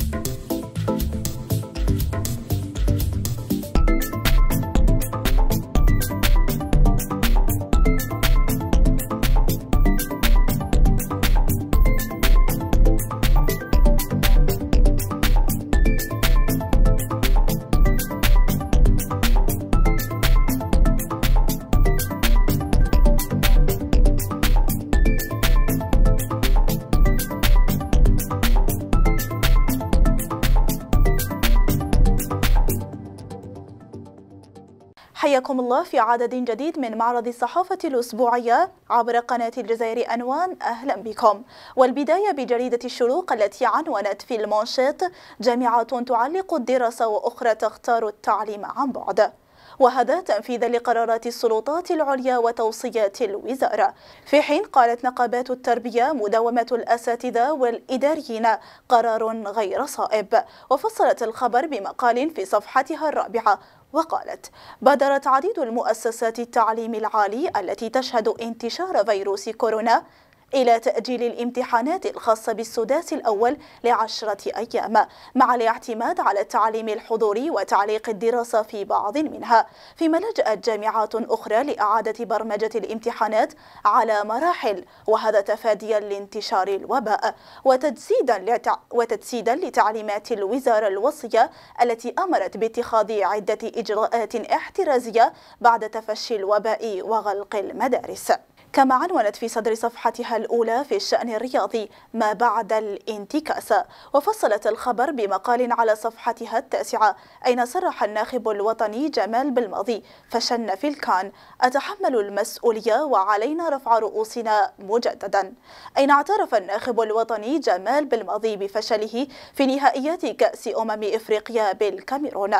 Bye. حياكم الله في عدد جديد من معرض الصحافة الأسبوعية عبر قناة الجزائر أنوان أهلا بكم والبداية بجريدة الشروق التي عنونت في المانشيت جامعات تعلق الدراسة وأخرى تختار التعليم عن بعد وهذا تنفيذا لقرارات السلطات العليا وتوصيات الوزارة في حين قالت نقابات التربية مداومة الأساتذة والإداريين قرار غير صائب وفصلت الخبر بمقال في صفحتها الرابعة وقالت بادرت عديد المؤسسات التعليم العالي التي تشهد انتشار فيروس كورونا إلى تأجيل الامتحانات الخاصة بالسداس الأول لعشرة أيام مع الاعتماد على التعليم الحضوري وتعليق الدراسة في بعض منها فيما لجأت جامعات أخرى لإعادة برمجة الامتحانات على مراحل وهذا تفاديا لانتشار الوباء وتجسيدا, لتع... وتجسيدا لتعليمات الوزارة الوصية التي أمرت باتخاذ عدة إجراءات احترازية بعد تفشي الوباء وغلق المدارس كما عنونت في صدر صفحتها الأولى في الشأن الرياضي ما بعد الانتكاسة وفصلت الخبر بمقال على صفحتها التاسعة أين صرح الناخب الوطني جمال بالماضي فشن في الكان أتحمل المسؤولية وعلينا رفع رؤوسنا مجددا أين اعترف الناخب الوطني جمال بالماضي بفشله في نهائيات كأس أمم إفريقيا بالكاميرون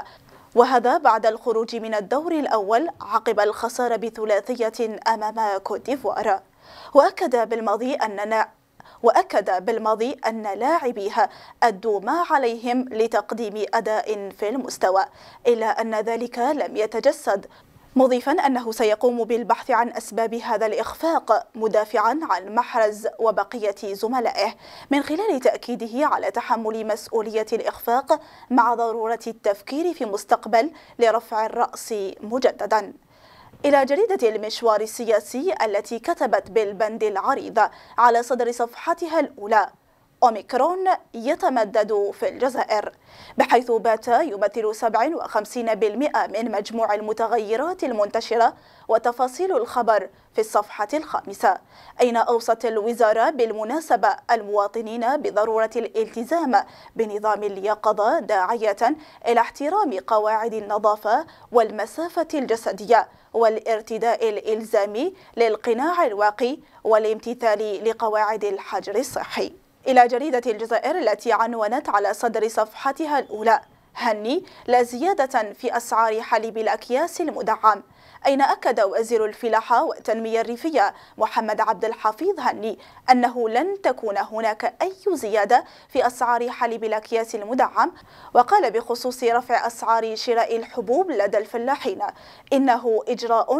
وهذا بعد الخروج من الدور الأول عقب الخسارة بثلاثية أمام كوت ديفوار وأكد بالماضي أننا وأكد بالماضي أن لاعبيها أدوا ما عليهم لتقديم أداء في المستوى إلا أن ذلك لم يتجسد مضيفا أنه سيقوم بالبحث عن أسباب هذا الإخفاق مدافعا عن محرز وبقية زملائه من خلال تأكيده على تحمل مسؤولية الإخفاق مع ضرورة التفكير في مستقبل لرفع الرأس مجددا إلى جريدة المشوار السياسي التي كتبت بالبند العريض على صدر صفحتها الأولى أوميكرون يتمدد في الجزائر بحيث بات يمثل 57% من مجموع المتغيرات المنتشرة وتفاصيل الخبر في الصفحة الخامسة أين أوصت الوزارة بالمناسبة المواطنين بضرورة الالتزام بنظام اليقظة داعية إلى احترام قواعد النظافة والمسافة الجسدية والارتداء الإلزامي للقناع الواقي والامتثال لقواعد الحجر الصحي إلى جريدة الجزائر التي عنونت على صدر صفحتها الأولى هني لا زيادة في أسعار حليب الأكياس المدعم أين أكد وزير الفلاحة والتنمية الريفية محمد عبد الحفيظ هني أنه لن تكون هناك أي زيادة في أسعار حليب الأكياس المدعم وقال بخصوص رفع أسعار شراء الحبوب لدى الفلاحين إنه إجراء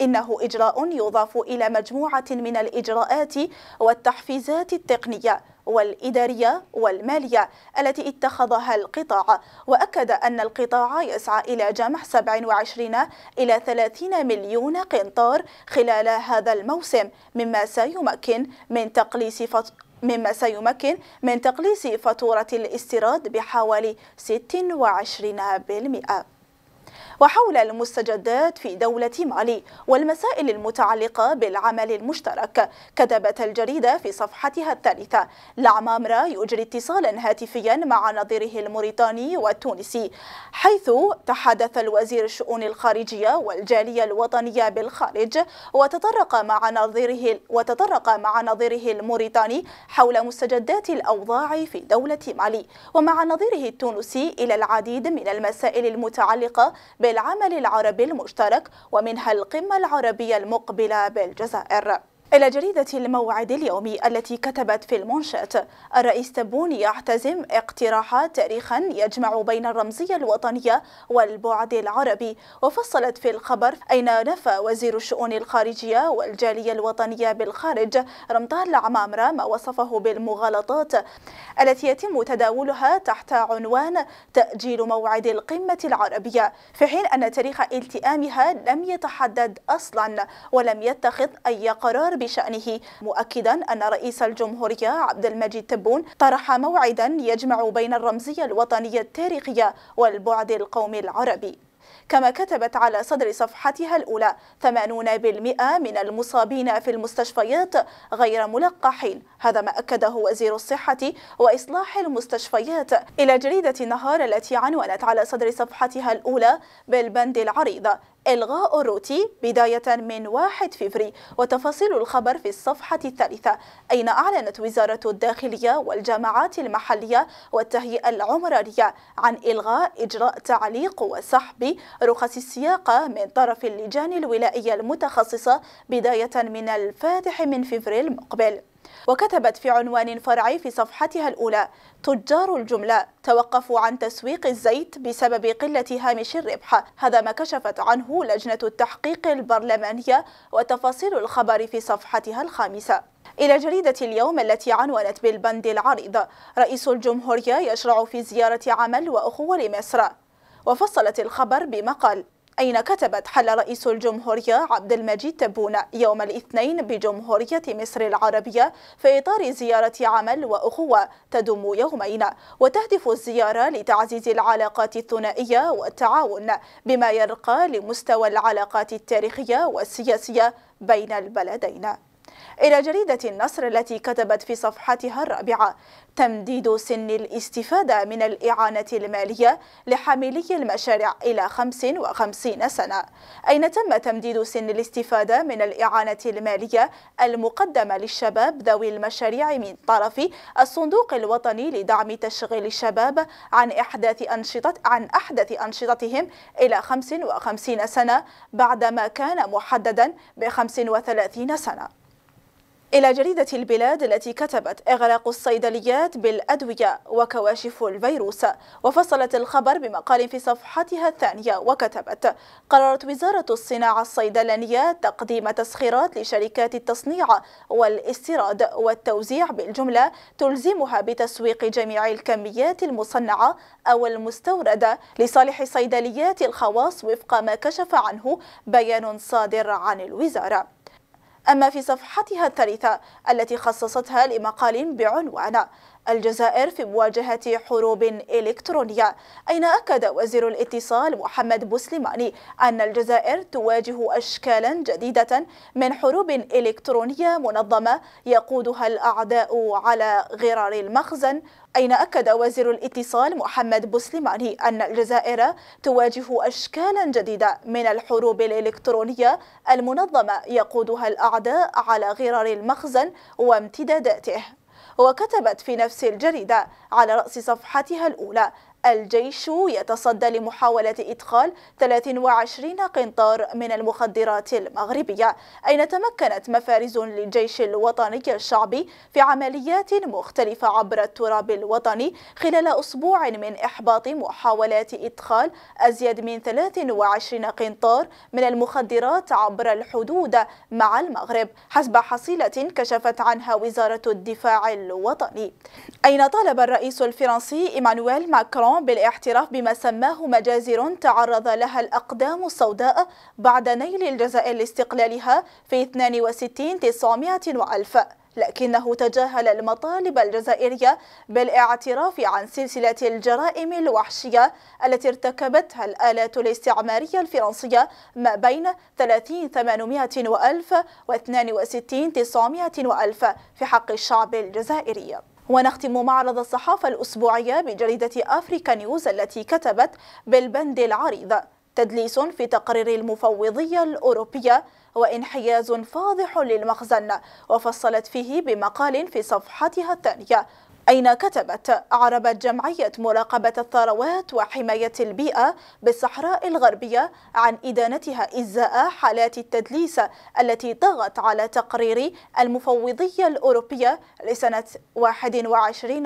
إنه إجراء يضاف إلى مجموعة من الإجراءات والتحفيزات التقنية والإدارية والمالية التي اتخذها القطاع وأكد أن القطاع يسعى إلى جمع 27 إلى 30 مليون قنطار خلال هذا الموسم مما سيمكن من تقليص فط... مما سيمكن من تقليص فاتورة الاستيراد بحوالي 26% وحول المستجدات في دولة مالي والمسائل المتعلقة بالعمل المشترك كتبت الجريدة في صفحتها الثالثة لعمامرة يجري اتصالا هاتفيا مع نظيره الموريتاني والتونسي حيث تحدث الوزير الشؤون الخارجية والجالية الوطنية بالخارج وتطرق مع نظيره وتطرق مع نظيره الموريتاني حول مستجدات الأوضاع في دولة مالي ومع نظيره التونسي إلى العديد من المسائل المتعلقة بالعمل العربي المشترك ومنها القمة العربية المقبلة بالجزائر إلى جريدة الموعد اليومي التي كتبت في المنشأت الرئيس تبون يعتزم اقتراح تاريخا يجمع بين الرمزية الوطنية والبعد العربي وفصلت في الخبر أين نفى وزير الشؤون الخارجية والجالية الوطنية بالخارج رمضان العمامرة ما وصفه بالمغالطات التي يتم تداولها تحت عنوان تأجيل موعد القمة العربية في حين أن تاريخ التئامها لم يتحدد أصلا ولم يتخذ أي قرار بشأنه مؤكدا أن رئيس الجمهورية عبد المجيد تبون طرح موعدا يجمع بين الرمزية الوطنية التاريخية والبعد القومي العربي كما كتبت على صدر صفحتها الأولى 80% من المصابين في المستشفيات غير ملقحين هذا ما أكده وزير الصحة وإصلاح المستشفيات إلى جريدة النهار التي عنونت على صدر صفحتها الأولى بالبند العريض إلغاء الروتي بداية من 1 فبري وتفاصيل الخبر في الصفحة الثالثة أين أعلنت وزارة الداخلية والجامعات المحلية والتهيئة العمرانية عن إلغاء إجراء تعليق وسحب رخص السياقة من طرف اللجان الولائية المتخصصة بداية من الفاتح من فبري المقبل وكتبت في عنوان فرعي في صفحتها الأولى تجار الجملة توقفوا عن تسويق الزيت بسبب قلة هامش الربح هذا ما كشفت عنه لجنة التحقيق البرلمانية وتفاصيل الخبر في صفحتها الخامسة إلى جريدة اليوم التي عنونت بالبند العريض رئيس الجمهورية يشرع في زيارة عمل وأخوة لمصر وفصلت الخبر بمقال أين كتبت حل رئيس الجمهورية عبد المجيد تبون يوم الاثنين بجمهورية مصر العربية في إطار زيارة عمل وأخوة تدوم يومين وتهدف الزيارة لتعزيز العلاقات الثنائية والتعاون بما يرقى لمستوى العلاقات التاريخية والسياسية بين البلدين إلى جريدة النصر التي كتبت في صفحتها الرابعة تمديد سن الاستفادة من الإعانة المالية لحاملي المشاريع إلى 55 سنة أين تم تمديد سن الاستفادة من الإعانة المالية المقدمة للشباب ذوي المشاريع من طرف الصندوق الوطني لدعم تشغيل الشباب عن إحداث أنشطة عن أحدث أنشطتهم إلى 55 سنة بعدما كان محددا ب 35 سنة إلى جريدة البلاد التي كتبت إغلاق الصيدليات بالأدوية وكواشف الفيروس وفصلت الخبر بمقال في صفحتها الثانية وكتبت قررت وزارة الصناعة الصيدلانية تقديم تسخيرات لشركات التصنيع والاستيراد والتوزيع بالجملة تلزمها بتسويق جميع الكميات المصنعة أو المستوردة لصالح صيدليات الخواص وفق ما كشف عنه بيان صادر عن الوزارة أما في صفحتها الثالثة التي خصصتها لمقال بعنوان الجزائر في مواجهة حروب إلكترونية أين أكد وزير الاتصال محمد بوسليماني أن الجزائر تواجه أشكالا جديدة من حروب إلكترونية منظمة يقودها الأعداء على غرار المخزن أين أكد وزير الاتصال محمد بوسليماني أن الجزائر تواجه أشكالا جديدة من الحروب الإلكترونية المنظمة يقودها الأعداء على غرار المخزن وامتداداته وكتبت في نفس الجريدة على رأس صفحتها الأولى الجيش يتصدى لمحاولة إدخال 23 قنطار من المخدرات المغربية أين تمكنت مفارز للجيش الوطني الشعبي في عمليات مختلفة عبر التراب الوطني خلال أسبوع من إحباط محاولات إدخال أزيد من 23 قنطار من المخدرات عبر الحدود مع المغرب حسب حصيلة كشفت عنها وزارة الدفاع الوطني أين طالب الرئيس الفرنسي إيمانويل ماكرون ماكرون بالاعتراف بما سماه مجازر تعرض لها الأقدام السوداء بعد نيل الجزائر لاستقلالها في 62 900 وألف لكنه تجاهل المطالب الجزائرية بالاعتراف عن سلسلة الجرائم الوحشية التي ارتكبتها الآلات الاستعمارية الفرنسية ما بين 30 800 وألف و 62 900 وألف في حق الشعب الجزائري ونختم معرض الصحافة الأسبوعية بجريدة أفريكا نيوز التي كتبت بالبند العريض تدليس في تقرير المفوضية الأوروبية وانحياز فاضح للمخزن وفصلت فيه بمقال في صفحتها الثانية أين كتبت أعربت جمعية مراقبة الثروات وحماية البيئة بالصحراء الغربية عن إدانتها إزاء حالات التدليس التي طغت على تقرير المفوضية الأوروبية لسنة 21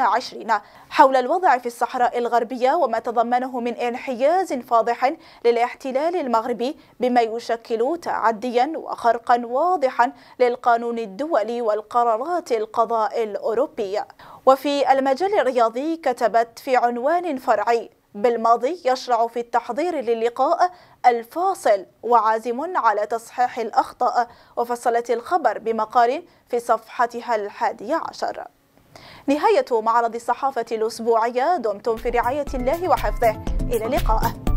حول الوضع في الصحراء الغربية وما تضمنه من انحياز فاضح للاحتلال المغربي بما يشكل تعديا وخرقا واضحا للقانون الدولي والقرارات القضاء الأوروبية وفي المجال الرياضي كتبت في عنوان فرعي بالماضي يشرع في التحضير للقاء الفاصل وعازم على تصحيح الأخطاء وفصلت الخبر بمقال في صفحتها الحادية عشر نهاية معرض الصحافة الأسبوعية دمتم في رعاية الله وحفظه إلى اللقاء